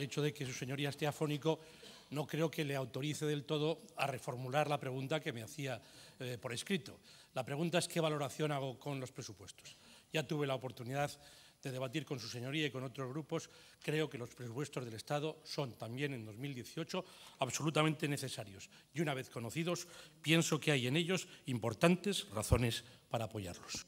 el hecho de que su señoría esté afónico no creo que le autorice del todo a reformular la pregunta que me hacía eh, por escrito. La pregunta es qué valoración hago con los presupuestos. Ya tuve la oportunidad de debatir con su señoría y con otros grupos, creo que los presupuestos del Estado son también en 2018 absolutamente necesarios y una vez conocidos, pienso que hay en ellos importantes razones para apoyarlos.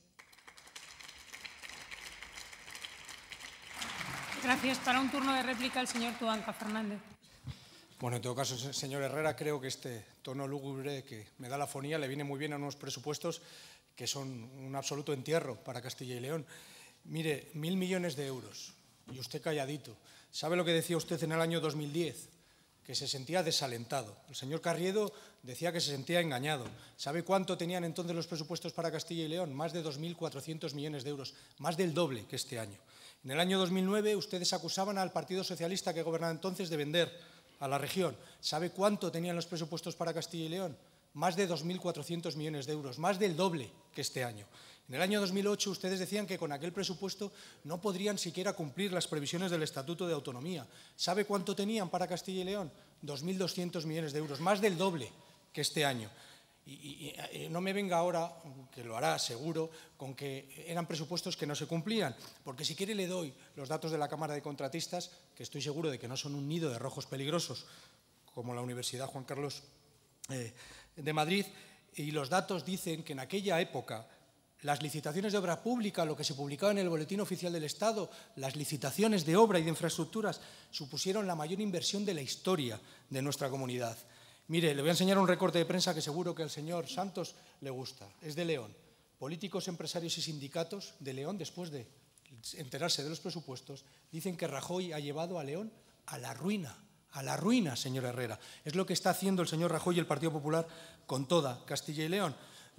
Gracias. Para un turno de réplica, el señor Tuanca Fernández. Bueno, en todo caso, señor Herrera, creo que este tono lúgubre que me da la fonía le viene muy bien a unos presupuestos que son un absoluto entierro para Castilla y León. Mire, mil millones de euros, y usted calladito. ¿Sabe lo que decía usted en el año 2010? Que se sentía desalentado. El señor Carriedo decía que se sentía engañado. ¿Sabe cuánto tenían entonces los presupuestos para Castilla y León? Más de 2.400 millones de euros, más del doble que este año. En el año 2009 ustedes acusaban al Partido Socialista que gobernaba entonces de vender a la región. ¿Sabe cuánto tenían los presupuestos para Castilla y León? Más de 2.400 millones de euros, más del doble que este año. En el año 2008 ustedes decían que con aquel presupuesto no podrían siquiera cumplir las previsiones del Estatuto de Autonomía. ¿Sabe cuánto tenían para Castilla y León? 2.200 millones de euros, más del doble que este año. Y, eh, no me venga ahora, que lo hará seguro, con que eran presupuestos que no se cumplían, porque si quiere le doy los datos de la Cámara de Contratistas, que estoy seguro de que no son un nido de rojos peligrosos, como la Universidad Juan Carlos eh, de Madrid, y los datos dicen que en aquella época las licitaciones de obra pública, lo que se publicaba en el Boletín Oficial del Estado, las licitaciones de obra y de infraestructuras, supusieron la mayor inversión de la historia de nuestra comunidad. Mire, le voy a enseñar un recorte de prensa que seguro que al señor Santos le gusta. Es de León. Políticos, empresarios y sindicatos de León, después de enterarse de los presupuestos, dicen que Rajoy ha llevado a León a la ruina. A la ruina, señor Herrera. Es lo que está haciendo el señor Rajoy y el Partido Popular con toda Castilla y León.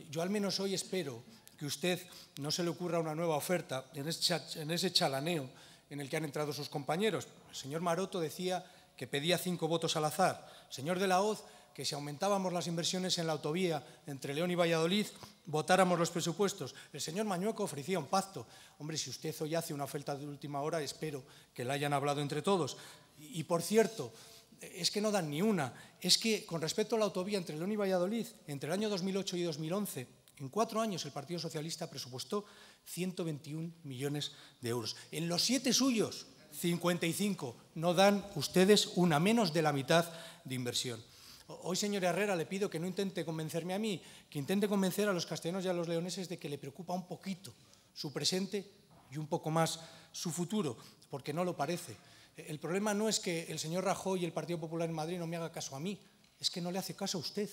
Yo al menos hoy espero que usted no se le ocurra una nueva oferta en ese chalaneo en el que han entrado sus compañeros. El señor Maroto decía que pedía cinco votos al azar señor de la hoz que si aumentábamos las inversiones en la autovía entre León y Valladolid, votáramos los presupuestos. El señor Mañueco ofrecía un pacto. Hombre, si usted hoy hace una oferta de última hora, espero que la hayan hablado entre todos. Y, por cierto, es que no dan ni una. Es que con respecto a la autovía entre León y Valladolid, entre el año 2008 y 2011, en cuatro años el Partido Socialista presupuestó 121 millones de euros. En los siete suyos, 55. No dan ustedes una menos de la mitad de inversión. Hoy, señor Herrera, le pido que no intente convencerme a mí, que intente convencer a los castellanos y a los leoneses de que le preocupa un poquito su presente y un poco más su futuro, porque no lo parece. El problema no es que el señor Rajoy y el Partido Popular en Madrid no me haga caso a mí, es que no le hace caso a usted,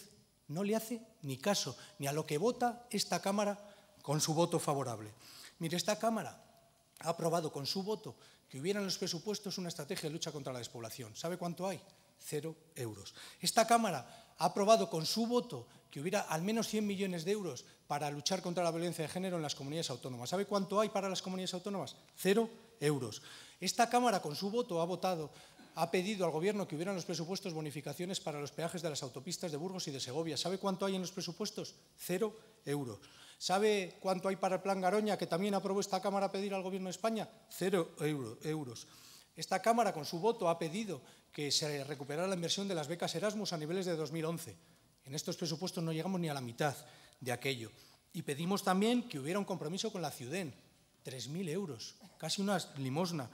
no le hace ni caso, ni a lo que vota esta Cámara con su voto favorable. Mire, esta Cámara ha aprobado con su voto que hubiera en los presupuestos una estrategia de lucha contra la despoblación. ¿Sabe cuánto hay? Cero euros. Esta Cámara ha aprobado con su voto que hubiera al menos 100 millones de euros para luchar contra la violencia de género en las comunidades autónomas. ¿Sabe cuánto hay para las comunidades autónomas? Cero euros. Esta Cámara con su voto ha votado ha pedido al Gobierno que hubieran los presupuestos bonificaciones para los peajes de las autopistas de Burgos y de Segovia. ¿Sabe cuánto hay en los presupuestos? Cero euros. ¿Sabe cuánto hay para el Plan Garoña, que también aprobó esta Cámara pedir al Gobierno de España? Cero euros. Esta Cámara, con su voto, ha pedido que se recuperara la inversión de las becas Erasmus a niveles de 2011. En estos presupuestos no llegamos ni a la mitad de aquello. Y pedimos también que hubiera un compromiso con la Ciudad, 3.000 euros, casi una limosna,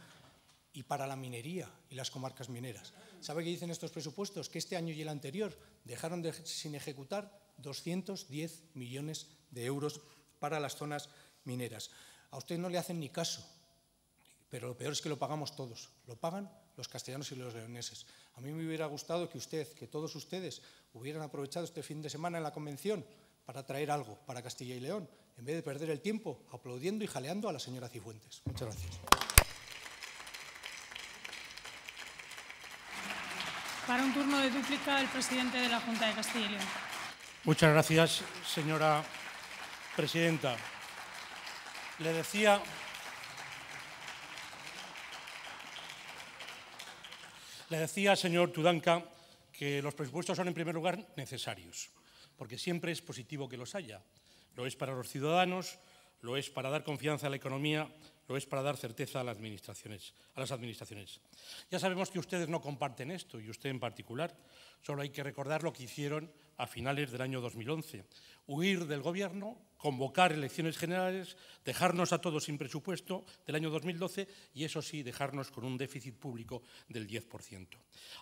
y para la minería y las comarcas mineras. ¿Sabe qué dicen estos presupuestos? Que este año y el anterior dejaron sin ejecutar 210 millones de euros para las zonas mineras. A usted no le hacen ni caso, pero lo peor es que lo pagamos todos, lo pagan los castellanos y los leoneses. A mí me hubiera gustado que usted, que todos ustedes, hubieran aprovechado este fin de semana en la convención para traer algo para Castilla y León, en vez de perder el tiempo aplaudiendo y jaleando a la señora Cifuentes. Muchas gracias. Para un turno de dúplica, el presidente de la Junta de Castilla y León. Muchas gracias, señora presidenta. Le decía, le decía, señor Tudanka que los presupuestos son en primer lugar necesarios, porque siempre es positivo que los haya. Lo es para los ciudadanos, lo es para dar confianza a la economía lo es para dar certeza a las administraciones. A las administraciones. Ya sabemos que ustedes no comparten esto, y usted en particular. Solo hay que recordar lo que hicieron a finales del año 2011. Huir del gobierno, convocar elecciones generales, dejarnos a todos sin presupuesto del año 2012 y eso sí, dejarnos con un déficit público del 10%.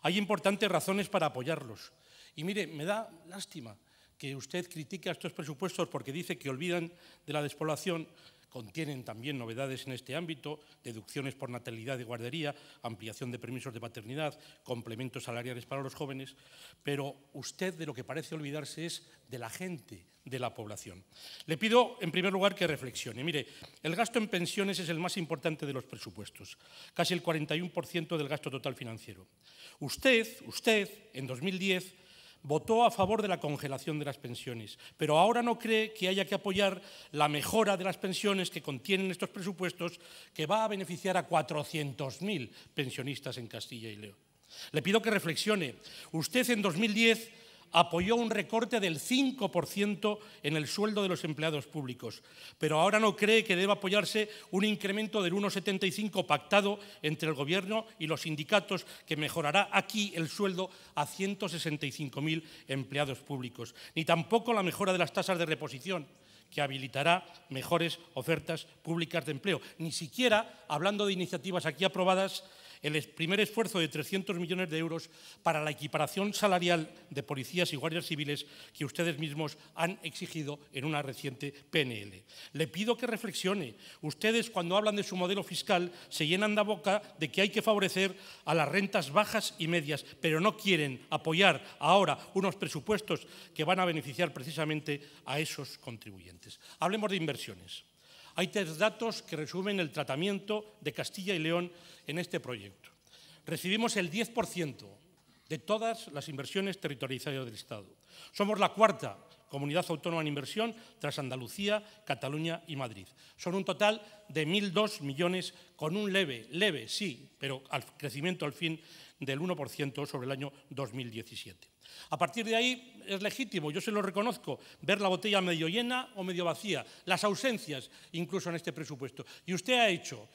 Hay importantes razones para apoyarlos. Y mire, me da lástima que usted critique a estos presupuestos porque dice que olvidan de la despoblación Contienen también novedades en este ámbito, deducciones por natalidad de guardería, ampliación de permisos de paternidad, complementos salariales para los jóvenes, pero usted de lo que parece olvidarse es de la gente, de la población. Le pido, en primer lugar, que reflexione. Mire, el gasto en pensiones es el más importante de los presupuestos, casi el 41% del gasto total financiero. Usted, usted, en 2010, votó a favor de la congelación de las pensiones, pero ahora no cree que haya que apoyar la mejora de las pensiones que contienen estos presupuestos, que va a beneficiar a 400.000 pensionistas en Castilla y León. Le pido que reflexione. Usted en 2010 apoyó un recorte del 5% en el sueldo de los empleados públicos, pero ahora no cree que deba apoyarse un incremento del 1,75 pactado entre el Gobierno y los sindicatos que mejorará aquí el sueldo a 165.000 empleados públicos, ni tampoco la mejora de las tasas de reposición que habilitará mejores ofertas públicas de empleo, ni siquiera hablando de iniciativas aquí aprobadas el primer esfuerzo de 300 millones de euros para la equiparación salarial de policías y guardias civiles que ustedes mismos han exigido en una reciente PNL. Le pido que reflexione. Ustedes cuando hablan de su modelo fiscal se llenan la boca de que hay que favorecer a las rentas bajas y medias, pero no quieren apoyar ahora unos presupuestos que van a beneficiar precisamente a esos contribuyentes. Hablemos de inversiones. Hay tres datos que resumen el tratamiento de Castilla y León en este proyecto. Recibimos el 10% de todas las inversiones territorializadas del Estado. Somos la cuarta comunidad autónoma en inversión tras Andalucía, Cataluña y Madrid. Son un total de 1.002 millones con un leve, leve sí, pero al crecimiento al fin del 1% sobre el año 2017. A partir de ahí es legítimo, yo se lo reconozco, ver la botella medio llena o medio vacía, las ausencias incluso en este presupuesto. Y usted ha hecho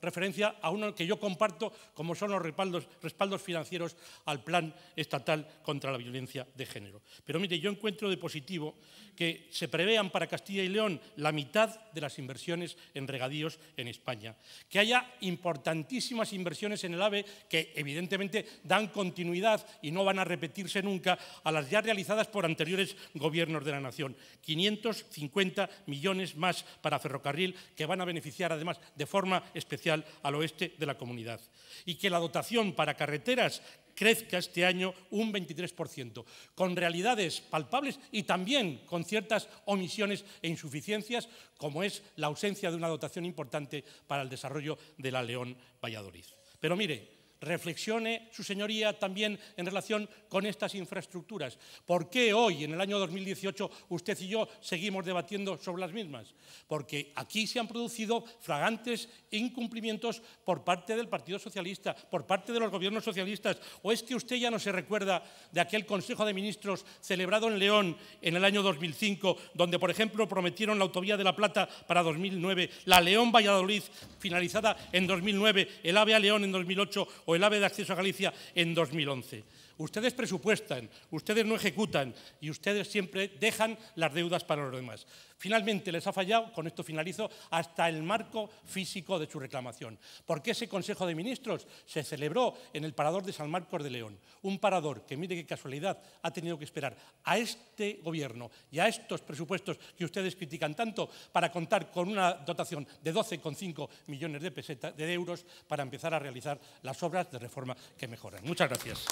referencia a uno que yo comparto, como son los respaldos, respaldos financieros al plan estatal contra la violencia de género. Pero mire, yo encuentro de positivo que se prevean para Castilla y León la mitad de las inversiones en regadíos en España. Que haya importantísimas inversiones en el AVE que evidentemente dan continuidad y no van a repetirse nunca a las ya realizadas por anteriores gobiernos de la nación. 550 millones más para ferrocarril que van a beneficiar además de forma especial al oeste de la comunidad. Y que la dotación para carreteras crezca este año un 23%, con realidades palpables y también con ciertas omisiones e insuficiencias, como es la ausencia de una dotación importante para el desarrollo de la León Valladolid. Pero mire, reflexione su señoría también en relación con estas infraestructuras. ¿Por qué hoy, en el año 2018, usted y yo seguimos debatiendo sobre las mismas? Porque aquí se han producido fragantes incumplimientos por parte del Partido Socialista, por parte de los gobiernos socialistas. ¿O es que usted ya no se recuerda de aquel Consejo de Ministros celebrado en León en el año 2005, donde, por ejemplo, prometieron la autovía de La Plata para 2009, la León-Valladolid finalizada en 2009, el AVE a León en 2008 o el AVE de acceso a Galicia en 2011. Ustedes presupuestan, ustedes no ejecutan y ustedes siempre dejan las deudas para los demás. Finalmente les ha fallado, con esto finalizo, hasta el marco físico de su reclamación, porque ese Consejo de Ministros se celebró en el Parador de San Marcos de León, un parador que, mire qué casualidad, ha tenido que esperar a este Gobierno y a estos presupuestos que ustedes critican tanto para contar con una dotación de 12,5 millones de, de euros para empezar a realizar las obras de reforma que mejoran. Muchas gracias.